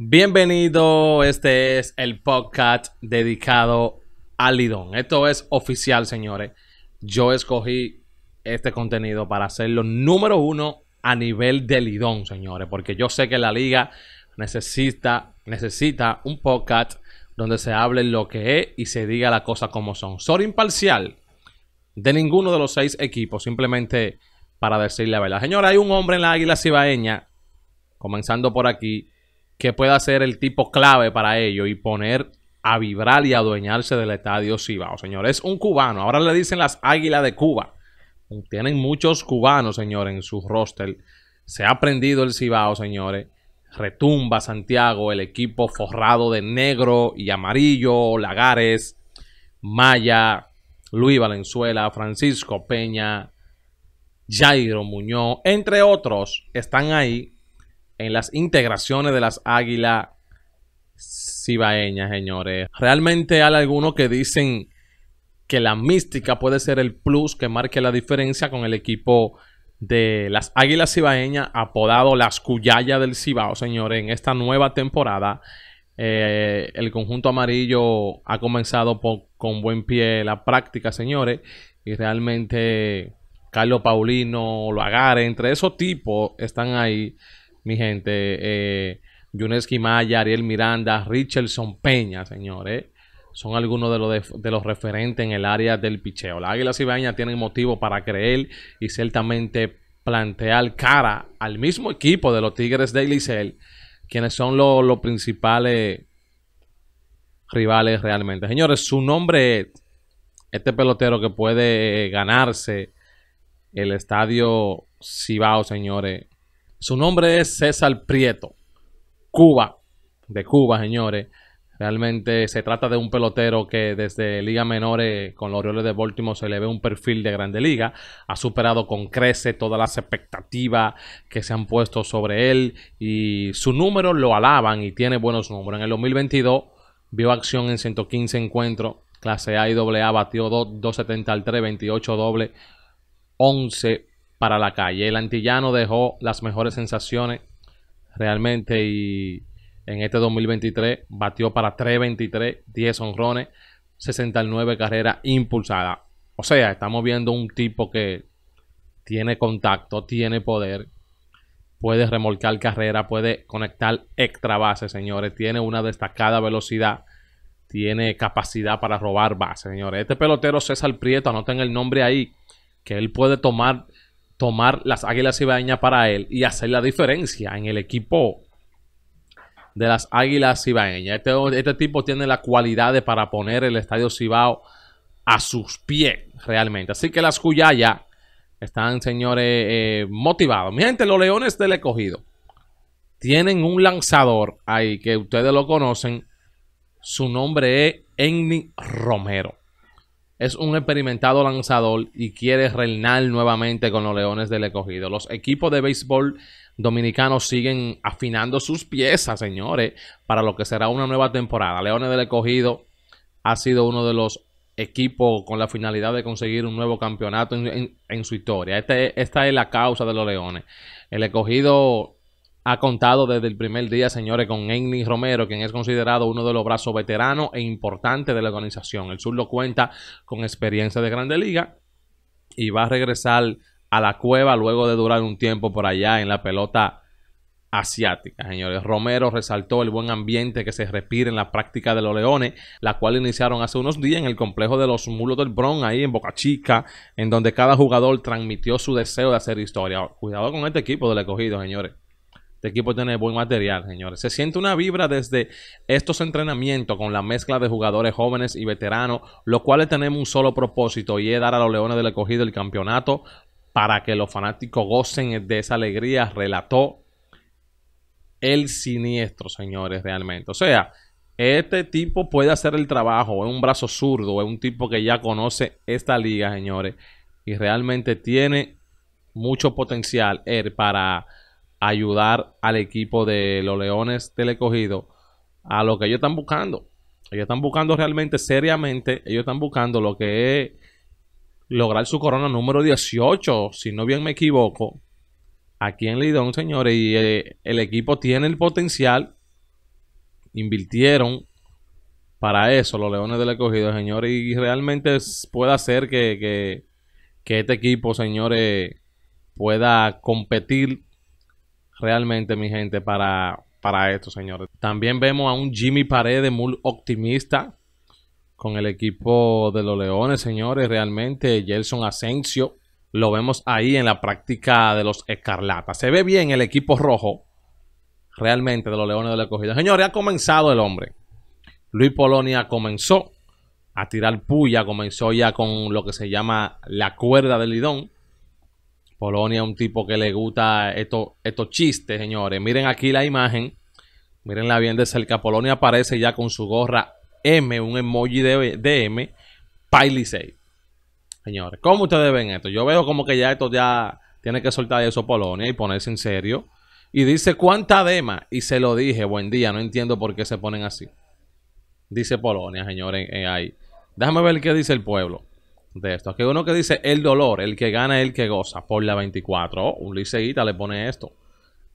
Bienvenido, este es el podcast dedicado Alidón. Esto es oficial, señores. Yo escogí este contenido para hacerlo número uno a nivel de Lidón, señores, porque yo sé que la liga necesita, necesita un podcast donde se hable lo que es y se diga la cosa como son. Soy imparcial de ninguno de los seis equipos, simplemente para decir la verdad. Señora, hay un hombre en la Águila Cibaeña, comenzando por aquí, que pueda ser el tipo clave para ello y poner a vibrar y adueñarse del estadio Cibao, señores. Es un cubano. Ahora le dicen las Águilas de Cuba. Tienen muchos cubanos, señores, en su roster. Se ha prendido el Cibao, señores. Retumba Santiago, el equipo forrado de negro y amarillo, Lagares, Maya, Luis Valenzuela, Francisco Peña, Jairo Muñoz, entre otros, están ahí en las integraciones de las Águilas cibaeña, señores. Realmente hay algunos que dicen que la mística puede ser el plus que marque la diferencia con el equipo de las Águilas Cibaeñas, apodado las cuyallas del Cibao, señores, en esta nueva temporada. Eh, el conjunto amarillo ha comenzado con buen pie la práctica, señores, y realmente Carlos Paulino, Loagare, entre esos tipos están ahí, mi gente. Eh, Yuneski Maya, Ariel Miranda, Richardson Peña, señores. Son algunos de los, de, los referentes en el área del picheo. Las Águilas Ibañas tienen motivo para creer y ciertamente plantear cara al mismo equipo de los Tigres de Licey, quienes son los principales rivales realmente. Señores, su nombre es este pelotero que puede eh, ganarse el estadio Cibao, señores. Su nombre es César Prieto. Cuba, de Cuba, señores. Realmente se trata de un pelotero que desde Liga Menores con los Orioles de Baltimore se le ve un perfil de Grande Liga. Ha superado con crece todas las expectativas que se han puesto sobre él y su número lo alaban y tiene buenos números. En el 2022 vio acción en 115 encuentros, clase A y AA, batió 2, 270 al 3, 28 doble, 11 para la calle. El antillano dejó las mejores sensaciones realmente y en este 2023 batió para 3.23, 10 honrones, 69 carreras impulsadas. O sea, estamos viendo un tipo que tiene contacto, tiene poder, puede remolcar carrera, puede conectar extra bases, señores, tiene una destacada velocidad, tiene capacidad para robar bases, señores. Este pelotero César Prieto, anoten el nombre ahí, que él puede tomar tomar las Águilas Cibaeñas para él y hacer la diferencia en el equipo de las Águilas Cibaeñas. Este, este, tipo tiene cualidad de para poner el Estadio Cibao a sus pies realmente. Así que las Cuyaya están, señores, eh, motivados. Miren los Leones del Escogido tienen un lanzador ahí que ustedes lo conocen. Su nombre es Enni Romero es un experimentado lanzador y quiere reinar nuevamente con los Leones del Escogido. Los equipos de béisbol dominicanos siguen afinando sus piezas, señores, para lo que será una nueva temporada. Leones del Escogido ha sido uno de los equipos con la finalidad de conseguir un nuevo campeonato en, su historia. Este esta es la causa de los Leones. El Escogido ha contado desde el primer día, señores, con Ennis Romero, quien es considerado uno de los brazos veteranos e importantes de la organización. El Sur lo cuenta con experiencia de Grande Liga y va a regresar a la cueva luego de durar un tiempo por allá en la pelota asiática, señores. Romero resaltó el buen ambiente que se respira en la práctica de los Leones, la cual iniciaron hace unos días en el complejo de los Mulos del Bronx, ahí en Boca Chica, en donde cada jugador transmitió su deseo de hacer historia. Cuidado con este equipo del escogido, señores. Este equipo tiene buen material, señores. Se siente una vibra desde estos entrenamientos con la mezcla de jugadores jóvenes y veteranos, los cuales tenemos un solo propósito y es dar a los Leones del Escogido el campeonato para que los fanáticos gocen de esa alegría, relató el siniestro, señores, realmente. O sea, este tipo puede hacer el trabajo, es un brazo zurdo, es un tipo que ya conoce esta liga, señores, y realmente tiene mucho potencial él er, para ayudar al equipo de los Leones del escogido a lo que ellos están buscando. Ellos están buscando realmente, seriamente, ellos están buscando lo que es lograr su corona número 18, si no bien me equivoco, aquí en Lidón, señores, y eh, el equipo tiene el potencial, invirtieron para eso los Leones del Escogido, señores, y realmente puede hacer que, que este equipo, señores, pueda competir realmente, mi gente, para, para esto, señores. También vemos a un Jimmy Paredes muy optimista con el equipo de los Leones, señores. Realmente, Gelson Asensio lo vemos ahí en la práctica de los Escarlatas. Se ve bien el equipo rojo, realmente, de los Leones de la Cogida. Señores, ha comenzado el hombre. Luis Polonia comenzó a tirar puya, comenzó ya con lo que se llama la cuerda del lidón. Polonia, un tipo que le gusta estos, estos chistes, señores. Miren aquí la imagen. Mírenla bien de cerca. Polonia aparece ya con su gorra M, un emoji de, M. M. 6. Señores, ¿cómo ustedes ven esto? Yo veo como que ya esto ya tiene que soltar eso Polonia y ponerse en serio. Y dice, ¿cuánta dema? Y se lo dije, buen día, no entiendo por qué se ponen así. Dice Polonia, señores, eh, ahí. Déjame ver qué dice el pueblo de esto. Aquí hay uno que dice el dolor, el que gana, el que goza, por la 24. un liceíta le pone esto.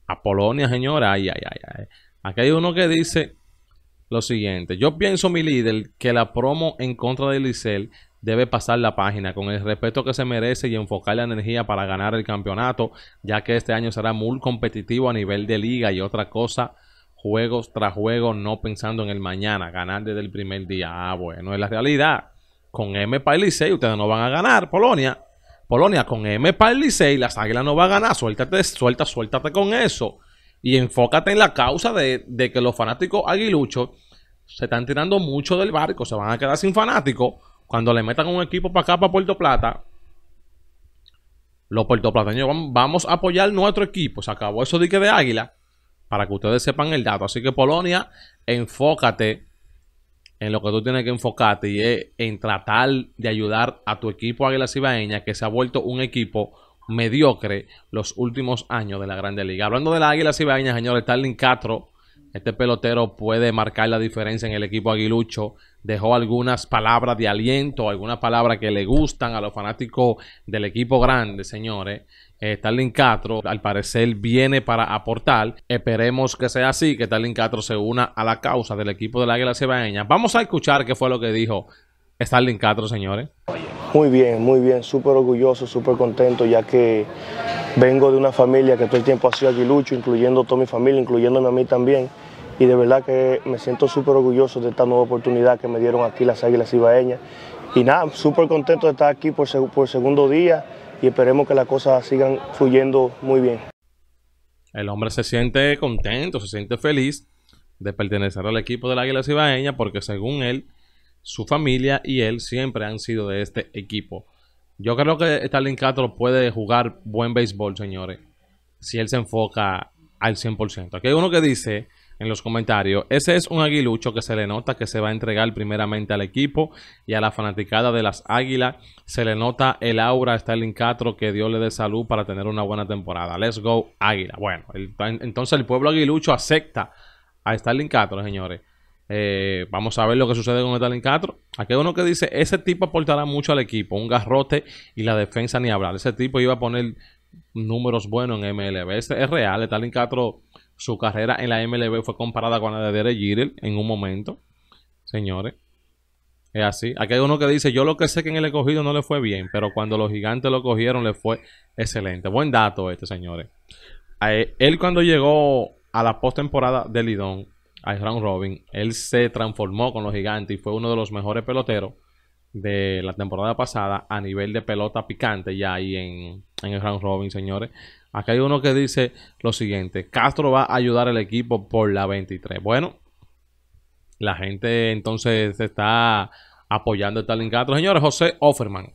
A Polonia, señora, ay, ay, ay, Aquí hay uno que dice lo siguiente. Yo pienso, mi líder, que la promo en contra de Licel debe pasar la página con el respeto que se merece y enfocar la energía para ganar el campeonato, ya que este año será muy competitivo a nivel de liga y otra cosa, juegos tras juegos, no pensando en el mañana, ganar desde el primer día. Ah, bueno, es la realidad con M para el ustedes no van a ganar, Polonia. Polonia con M para el Licey, las águilas no van a ganar, suéltate, suelta, suéltate con eso. Y enfócate en la causa de, de que los fanáticos aguiluchos se están tirando mucho del barco, se van a quedar sin fanáticos. Cuando le metan un equipo para acá, para Puerto Plata, los puertoplateños vamos a apoyar nuestro equipo. Se acabó eso de que de águila, para que ustedes sepan el dato. Así que Polonia, enfócate en lo que tú tienes que enfocarte y es en tratar de ayudar a tu equipo Águila Cibaeña, que se ha vuelto un equipo mediocre los últimos años de la Grande Liga. Hablando de la Águila Cibaeña, señor Starling Castro este pelotero puede marcar la diferencia en el equipo aguilucho. Dejó algunas palabras de aliento, algunas palabras que le gustan a los fanáticos del equipo grande, señores. Eh, Starling Castro, al parecer, viene para aportar. Esperemos que sea así, que Starling Castro se una a la causa del equipo del Águila Cebaeña. Vamos a escuchar qué fue lo que dijo está el cuatro señores. Muy bien, muy bien, súper orgulloso, súper contento, ya que vengo de una familia que todo el tiempo ha sido aguilucho, incluyendo toda mi familia, incluyéndome a mí también. Y de verdad que me siento súper orgulloso de esta nueva oportunidad que me dieron aquí las Águilas Ibaeñas. Y nada, súper contento de estar aquí por, por segundo día y esperemos que las cosas sigan fluyendo muy bien. El hombre se siente contento, se siente feliz de pertenecer al equipo de las Águilas Ibaeñas porque según él, su familia y él siempre han sido de este equipo. Yo creo que Starling Castro puede jugar buen béisbol, señores, si él se enfoca al 100%. Aquí hay uno que dice en los comentarios, ese es un aguilucho que se le nota que se va a entregar primeramente al equipo y a la fanaticada de las águilas. Se le nota el aura a Starling Castro que Dios le salud para tener una buena temporada. Let's go, águila. Bueno, entonces el pueblo aguilucho acepta a Starling Castro, señores. Eh, vamos a ver lo que sucede con el 4. Aquí hay uno que dice, ese tipo aportará mucho al equipo, un garrote y la defensa ni hablar. Ese tipo iba a poner números buenos en MLB. es real, el 4 su carrera en la MLB fue comparada con la de Derek Jeter en un momento. Señores, es así. Aquí hay uno que dice, yo lo que sé que en el escogido no le fue bien, pero cuando los gigantes lo cogieron le fue excelente. Buen dato este, señores. Eh, él cuando llegó a la postemporada de Lidón, al round robin. Él se transformó con los gigantes y fue uno de los mejores peloteros de la temporada pasada a nivel de pelota picante ya ahí en, en el round robin, señores. Acá hay uno que dice lo siguiente, Castro va a ayudar al equipo por la 23. Bueno, la gente entonces está apoyando el talent Castro. Señores, José Offerman,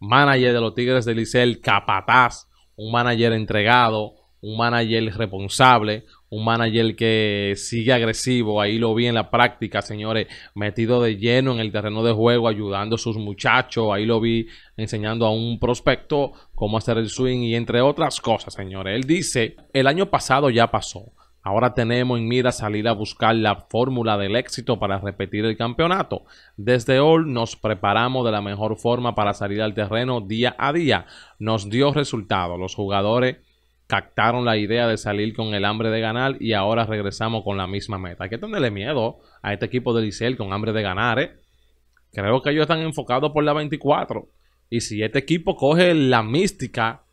manager de los Tigres de el capataz, un manager entregado, un manager responsable, un manager que sigue agresivo, ahí lo vi en la práctica, señores, metido de lleno en el terreno de juego, ayudando a sus muchachos, ahí lo vi enseñando a un prospecto cómo hacer el swing y entre otras cosas, señores. Él dice, el año pasado ya pasó. Ahora tenemos en mira salir a buscar la fórmula del éxito para repetir el campeonato. Desde hoy nos preparamos de la mejor forma para salir al terreno día a día. Nos dio resultado. Los jugadores captaron la idea de salir con el hambre de ganar y ahora regresamos con la misma meta. Hay que tenerle miedo a este equipo de Licel con hambre de ganar. ¿eh? Creo que ellos están enfocados por la 24. Y si este equipo coge la mística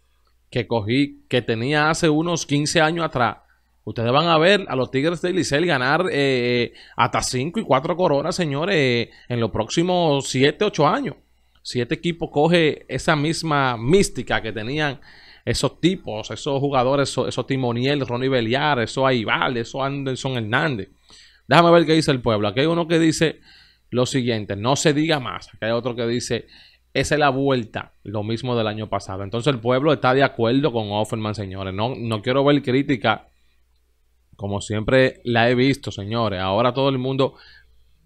que cogí, que tenía hace unos 15 años atrás, ustedes van a ver a los Tigres de Licel ganar eh, hasta 5 y 4 coronas, señores, en los próximos 7, 8 años. Si este equipo coge esa misma mística que tenían esos tipos, esos jugadores, esos, Timoniel, Ronnie Beliar, esos Aibal, esos Anderson Hernández. Déjame ver qué dice el pueblo. Aquí hay uno que dice lo siguiente, no se diga más. Aquí hay otro que dice, esa es la vuelta, lo mismo del año pasado. Entonces el pueblo está de acuerdo con Offerman, señores. No, no quiero ver crítica, como siempre la he visto, señores. Ahora todo el mundo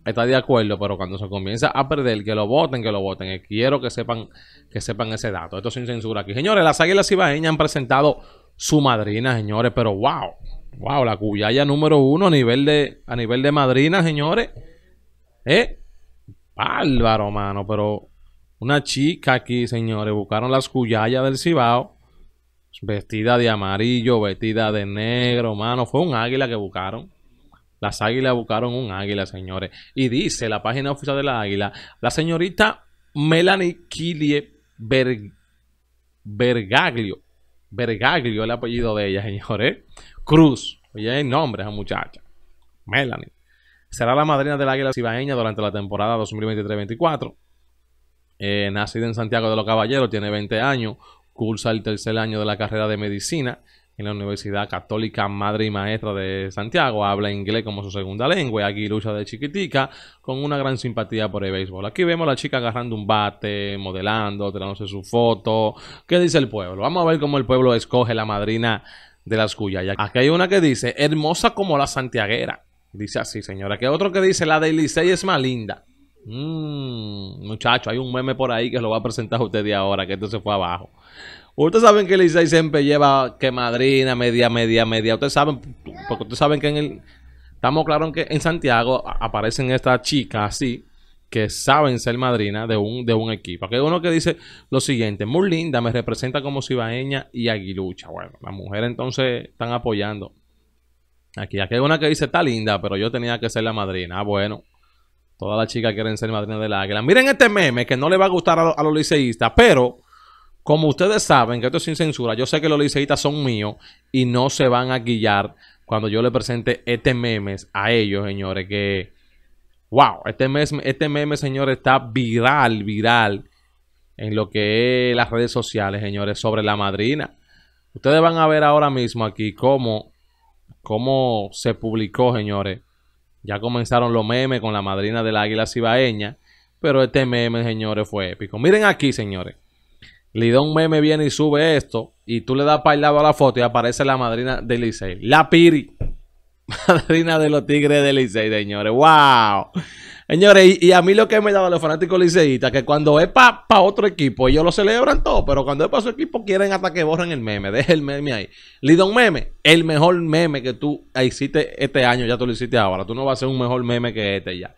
está de acuerdo, pero cuando se comienza a perder, que lo voten, que lo voten. Eh, quiero que sepan, que sepan ese dato. Esto sin censura aquí. Señores, las águilas cibaeñas han presentado su madrina, señores, pero wow. Wow, la cuyaya número uno a nivel de, a nivel de madrina, señores. ¿Eh? Bárbaro, mano, pero una chica aquí, señores, buscaron las cuyallas del Cibao. Vestida de amarillo, vestida de negro, mano. Fue un águila que buscaron. Las águilas buscaron un águila, señores. Y dice la página oficial de la águila, la señorita Melanie Kilie Bergaglio. Bergaglio el apellido de ella, señores. Cruz. Oye, el nombre esa muchacha. Melanie. Será la madrina del águila cibaeña durante la temporada 2023-24. Eh, nacida en Santiago de los Caballeros, tiene 20 años. Cursa el tercer año de la carrera de medicina en la Universidad Católica Madre y Maestra de Santiago. Habla inglés como su segunda lengua y aquí lucha de chiquitica con una gran simpatía por el béisbol. Aquí vemos a la chica agarrando un bate, modelando, tirándose su foto. ¿Qué dice el pueblo? Vamos a ver cómo el pueblo escoge la madrina de las cuyas. Aquí hay una que dice, hermosa como la santiaguera. Dice así, señora. hay otro que dice, la de y es más linda. Muchachos, mm, muchacho, hay un meme por ahí que lo va a presentar usted de ahora, que esto se fue abajo. Ustedes saben que dice siempre lleva que madrina, media, media, media. Ustedes saben, porque ustedes saben que en el. Estamos claros que en Santiago aparecen estas chicas así, que saben ser madrina de un, de un equipo. Aquí hay uno que dice lo siguiente: muy linda, me representa como cibaeña y aguilucha. Bueno, la mujer entonces están apoyando. Aquí, aquí hay una que dice: está linda, pero yo tenía que ser la madrina. Ah, bueno. Todas las chicas quieren ser madrinas del águila. Miren este meme que no le va a gustar a, los liceístas, pero como ustedes saben que esto es sin censura, yo sé que los liceístas son míos y no se van a guillar cuando yo le presente este meme a ellos, señores, que... ¡Wow! Este, este meme, señores, está viral, viral en lo que es las redes sociales, señores, sobre la madrina. Ustedes van a ver ahora mismo aquí cómo, cómo se publicó, señores, ya comenzaron los memes con la madrina del águila cibaeña. Pero este meme, señores, fue épico. Miren aquí, señores. Lidón Meme viene y sube esto. Y tú le das para lado a la foto y aparece la madrina de Licey. La Piri. Madrina de los Tigres de Licey, señores. ¡Wow! Señores, y, a mí lo que me daba los fanáticos liceístas, que cuando es para otro equipo, ellos lo celebran todo, pero cuando es para su equipo, quieren hasta que borren el meme. Deja el meme ahí. Lidon Meme, el mejor meme que tú hiciste este año, ya tú lo hiciste ahora. Tú no vas a ser un mejor meme que este ya.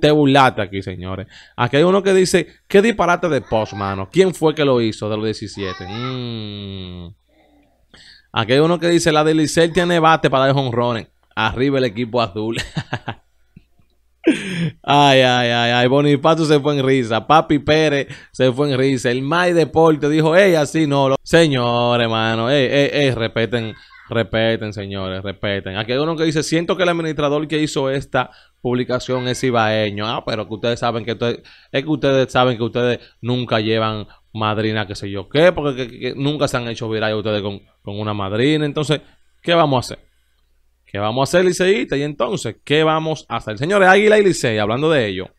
te burlaste aquí, señores. Aquí hay uno que dice, ¿qué disparate de post, mano? ¿Quién fue que lo hizo de los 17? Mm. Aquí hay uno que dice, la de Licey tiene bate para dar honrones. Arriba el equipo azul. Ay, ay, ay, ay. Bonifacio se fue en risa. Papi Pérez se fue en risa. El May Deporte dijo, ey, así no. Lo... Señores, hermano, ey, ey, ey, respeten, respeten, señores, respeten. Aquí hay uno que dice, siento que el administrador que hizo esta publicación es ibaeño. Ah, pero que ustedes saben que ustedes, es que ustedes saben que ustedes nunca llevan madrina, qué sé yo qué, porque nunca se han hecho viral ustedes con, con una madrina. Entonces, ¿qué vamos a hacer? ¿Qué vamos a hacer, liceíta? Y entonces, ¿qué vamos a hacer? Señores, Águila y Licey, hablando de ello,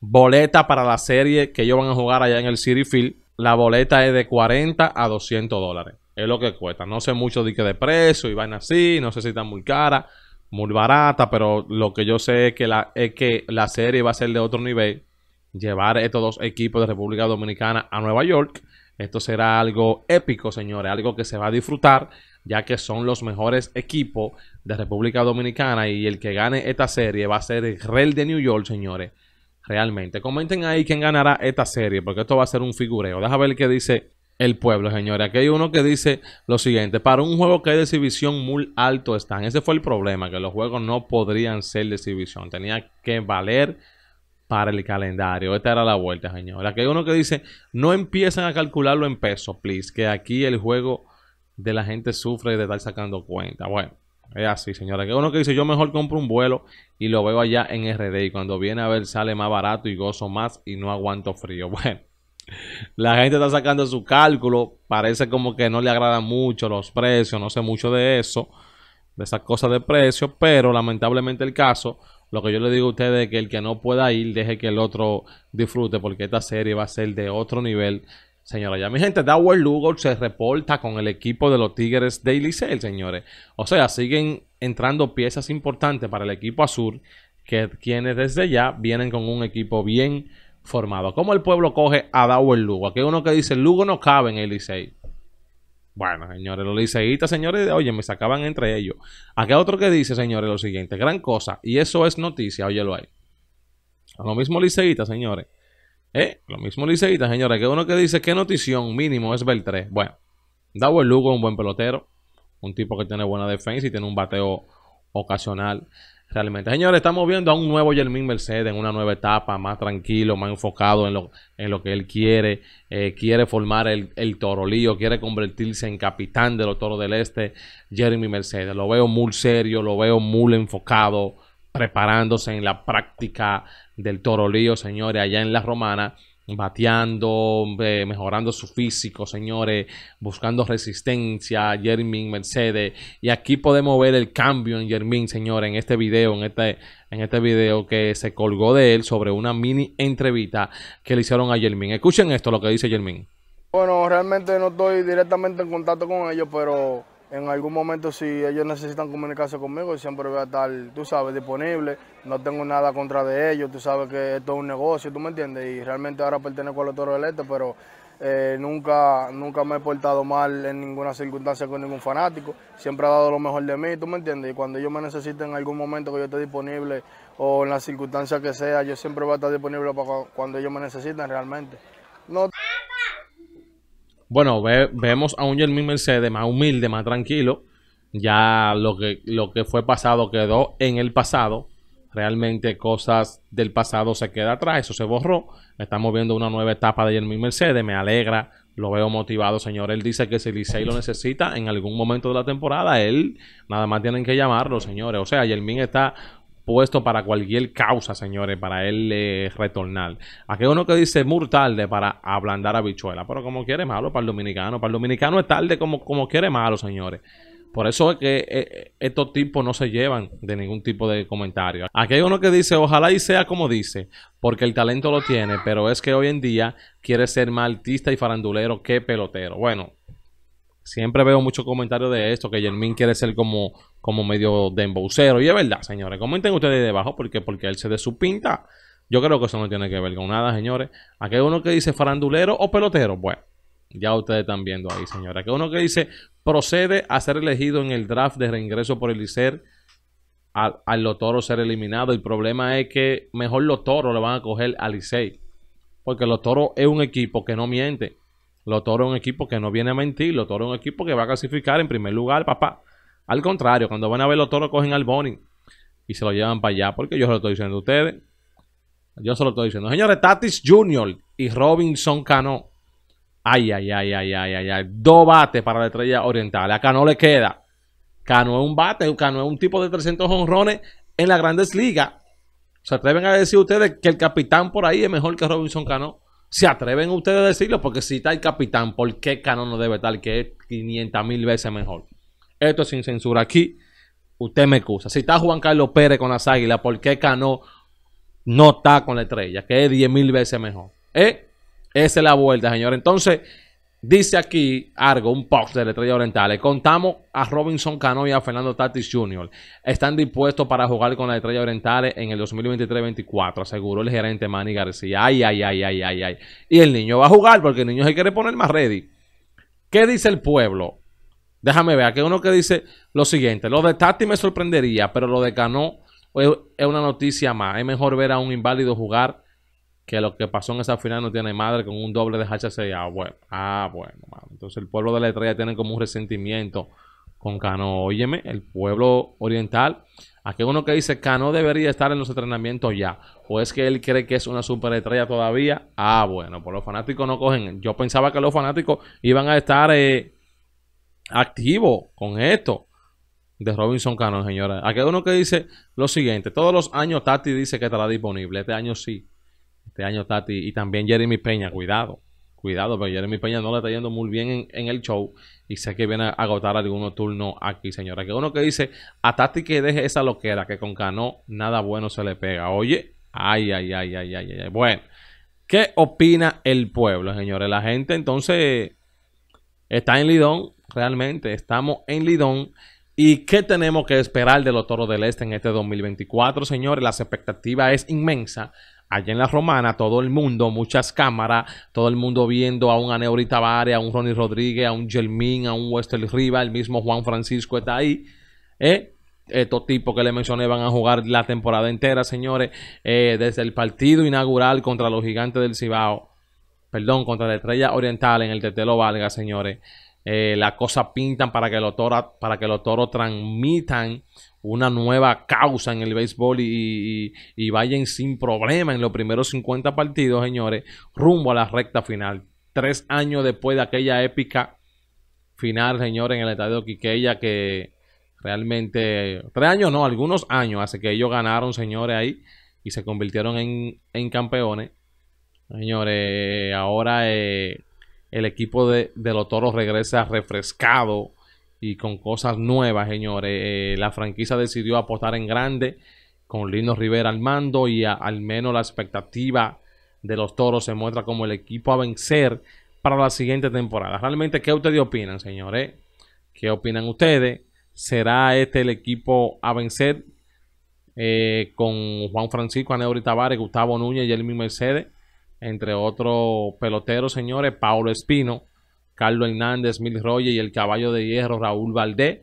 boleta para la serie que ellos van a jugar allá en el City Field. La boleta es de 40 a 200 dólares. Es lo que cuesta. No sé mucho de qué de precio y van así. No sé si están muy cara, muy barata, pero lo que yo sé que la, es que la serie va a ser de otro nivel. Llevar estos dos equipos de República Dominicana a Nueva York. Esto será algo épico, señores. Algo que se va a disfrutar ya que son los mejores equipos de República Dominicana y el que gane esta serie va a ser el Real de New York, señores. Realmente. Comenten ahí quién ganará esta serie, porque esto va a ser un figureo. Déjame ver qué dice el pueblo, señores. Aquí hay uno que dice lo siguiente: para un juego que es de exhibición, muy alto están. Ese fue el problema, que los juegos no podrían ser de exhibición. Tenía que valer para el calendario. Esta era la vuelta, señores. Aquí hay uno que dice: no empiecen a calcularlo en pesos, please, que aquí el juego de la gente sufre de estar sacando cuenta. Bueno, es así, señora. Que uno que dice, yo mejor compro un vuelo y lo veo allá en RD. Y cuando viene a ver, sale más barato y gozo más y no aguanto frío. Bueno, la gente está sacando su cálculo. Parece como que no le agradan mucho los precios. No sé mucho de eso, de esas cosas de precios. Pero lamentablemente el caso, lo que yo le digo a ustedes es que el que no pueda ir, deje que el otro disfrute. Porque esta serie va a ser de otro nivel Señora, Ya mi gente, Dower Lugo se reporta con el equipo de los Tigres de Sale, señores. O sea, siguen entrando piezas importantes para el equipo azul, que quienes desde ya vienen con un equipo bien formado. ¿Cómo el pueblo coge a Dower Lugo? Aquí hay uno que dice, Lugo no cabe en el Licey. Bueno, señores, los liceístas, señores, oye, me sacaban entre ellos. Aquí hay otro que dice, señores, lo siguiente, gran cosa, y eso es noticia, óyelo ahí. A lo mismo liceístas, señores. ¿Eh? Lo mismo Liceita, señores, que uno que dice ¿Qué notición mínimo es Beltré. Bueno, da Lugo es un buen pelotero, un tipo que tiene buena defensa y tiene un bateo ocasional realmente. Señores, estamos viendo a un nuevo Jermín Mercedes en una nueva etapa, más tranquilo, más enfocado en lo, que él quiere. Eh, quiere formar el, el torolío, quiere convertirse en capitán de los toros del este, Jeremy Mercedes. Lo veo muy serio, lo veo muy enfocado preparándose en la práctica del torolío, señores, allá en la romana, bateando, eh, mejorando su físico, señores, buscando resistencia, Jermin Mercedes. Y aquí podemos ver el cambio en Jermin, señores, en este video, en este, en este video que se colgó de él sobre una mini entrevista que le hicieron a Jermin. Escuchen esto, lo que dice Jermin. Bueno, realmente no estoy directamente en contacto con ellos, pero en algún momento si ellos necesitan comunicarse conmigo, siempre voy a estar, tú sabes, disponible. No tengo nada contra de ellos, tú sabes que esto es un negocio, tú me entiendes. Y realmente ahora pertenezco a los Toro del Este, pero eh, nunca, nunca me he portado mal en ninguna circunstancia con ningún fanático. Siempre ha dado lo mejor de mí, tú me entiendes. Y cuando ellos me necesiten en algún momento que yo esté disponible o en la circunstancia que sea, yo siempre voy a estar disponible para cuando ellos me necesiten realmente. No bueno, vemos a un Jermín Mercedes más humilde, más tranquilo. Ya lo que, lo que fue pasado quedó en el pasado. Realmente cosas del pasado se quedan atrás, eso se borró. Estamos viendo una nueva etapa de Jermín Mercedes, me alegra, lo veo motivado, señor. Él dice que si Licey lo necesita en algún momento de la temporada, él nada más tienen que llamarlo, señores. O sea, Jermín está puesto para cualquier causa, señores, para él eh, retornar. Aquí hay uno que dice muy tarde para ablandar a bichuela, pero como quiere malo para el dominicano. Para el dominicano es tarde como, como quiere malo, señores. Por eso es que eh, eh, estos tipos no se llevan de ningún tipo de comentario. Aquí hay uno que dice, ojalá y sea como dice, porque el talento lo tiene, pero es que hoy en día quiere ser más artista y farandulero que pelotero. Bueno, siempre veo muchos comentarios de esto, que Germín quiere ser como, como medio dembocero. Y es verdad, señores. Comenten ustedes debajo porque, porque él se de su pinta. Yo creo que eso no tiene que ver con nada, señores. Aquí uno que dice farandulero o pelotero. Bueno, ya ustedes están viendo ahí, señores. Aquí uno que dice procede a ser elegido en el draft de reingreso por el ICER al, al toros ser eliminado. El problema es que mejor los toros le van a coger al Licey. Porque los toros es un equipo que no miente. Los toros es un equipo que no viene a mentir. Los toros es un equipo que va a clasificar en primer lugar, papá. Al contrario, cuando van a ver los lo cogen al Boni y se lo llevan para allá. Porque yo se lo estoy diciendo a ustedes. Yo se lo estoy diciendo. Señores, Tatis Jr. y Robinson Cano. Ay, ay, ay, ay, ay, ay, Dos bates para la estrella oriental. A Cano le queda. Cano es un bate, Cano es un tipo de 300 honrones en las grandes ligas. ¿Se atreven a decir ustedes que el capitán por ahí es mejor que Robinson Cano? ¿Se atreven ustedes a decirlo? Porque si está el capitán, ¿por qué Cano no debe estar que es 500 mil veces mejor? Esto es sin censura. Aquí usted me excusa. Si está Juan Carlos Pérez con las águilas, ¿por qué Cano no está con la estrella? Que es 10 mil veces mejor. ¿Eh? Esa es la vuelta, señor. Entonces, dice aquí algo un post de la estrella oriental. Contamos a Robinson Cano y a Fernando Tatis Jr. Están dispuestos para jugar con la estrella oriental en el 2023-24, aseguró el gerente Manny García. Ay, ay, ay, ay, ay, ay. Y el niño va a jugar porque el niño se quiere poner más ready. ¿Qué dice el pueblo? Déjame ver, aquí uno que dice lo siguiente, lo de Tati me sorprendería, pero lo de Cano es una noticia más. Es mejor ver a un inválido jugar que lo que pasó en esa final no tiene madre con un doble de HCI. Ah, bueno, ah, bueno. Entonces el pueblo de la estrella tiene como un resentimiento con Cano. Óyeme, el pueblo oriental. Aquí uno que dice, Cano debería estar en los entrenamientos ya. O es que él cree que es una superestrella todavía. Ah, bueno, pues los fanáticos no cogen. Yo pensaba que los fanáticos iban a estar... Eh, activo con esto de Robinson Cano, señora. Aquí hay uno que dice lo siguiente: todos los años Tati dice que estará disponible. Este año sí. Este año Tati. Y también Jeremy Peña, cuidado. Cuidado, pero Jeremy Peña no le está yendo muy bien en, el show. Y sé que viene a agotar algunos turnos aquí, señora. hay uno que dice, a Tati que deje esa loquera, que con Cano nada bueno se le pega. Oye, ay, ay, ay, ay, ay, ay. Bueno, ¿qué opina el pueblo, señores? La gente entonces está en Lidón, realmente estamos en Lidón. ¿Y qué tenemos que esperar de los Toros del Este en este 2024, señores? Las expectativas es inmensa. Allá en la Romana, todo el mundo, muchas cámaras, todo el mundo viendo a un Aneurita Tavares, a un Ronnie Rodríguez, a un Germín, a un Westerly Riva, el mismo Juan Francisco está ahí. Eh, estos tipos que le mencioné van a jugar la temporada entera, señores, eh, desde el partido inaugural contra los gigantes del Cibao, perdón, contra la Estrella Oriental en el Tetelo Valga, señores. Eh, la cosa pintan para que los toros para que los toros transmitan una nueva causa en el béisbol y, vayan sin problema en los primeros 50 partidos, señores, rumbo a la recta final. Tres años después de aquella épica final, señores, en el estadio Quiqueya que realmente, tres años no, algunos años hace que ellos ganaron, señores, ahí y se convirtieron en, en campeones. Señores, ahora eh, el equipo de, los toros regresa refrescado y con cosas nuevas, señores. Eh, la franquicia decidió apostar en grande con Lino Rivera al mando y al menos la expectativa de los toros se muestra como el equipo a vencer para la siguiente temporada. Realmente, ¿qué ustedes opinan, señores? ¿Qué opinan ustedes? ¿Será este el equipo a vencer eh, con Juan Francisco, Aneuri Tavares, Gustavo Núñez y Elmi Mercedes? entre otros peloteros, señores, Paulo Espino, Carlos Hernández, Mil y el caballo de hierro Raúl Valdés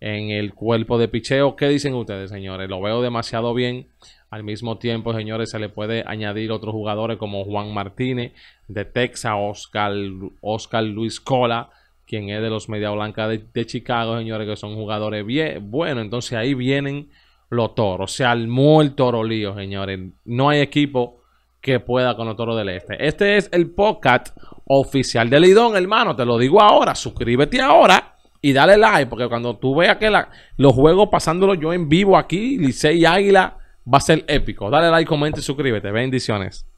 en el cuerpo de picheo. ¿Qué dicen ustedes, señores? Lo veo demasiado bien. Al mismo tiempo, señores, se le puede añadir otros jugadores como Juan Martínez de Texas, Oscar, Oscar Luis Cola, quien es de los Media Blanca de, Chicago, señores, que son jugadores bien. Bueno, entonces ahí vienen los toros. Se armó el toro lío, señores. No hay equipo que pueda con los del este. Este es el podcast oficial de Lidón, hermano. Te lo digo ahora. Suscríbete ahora y dale like. Porque cuando tú veas que la, los juegos pasándolo yo en vivo aquí, Licey y Águila, va a ser épico. Dale like, comenta y suscríbete. Bendiciones.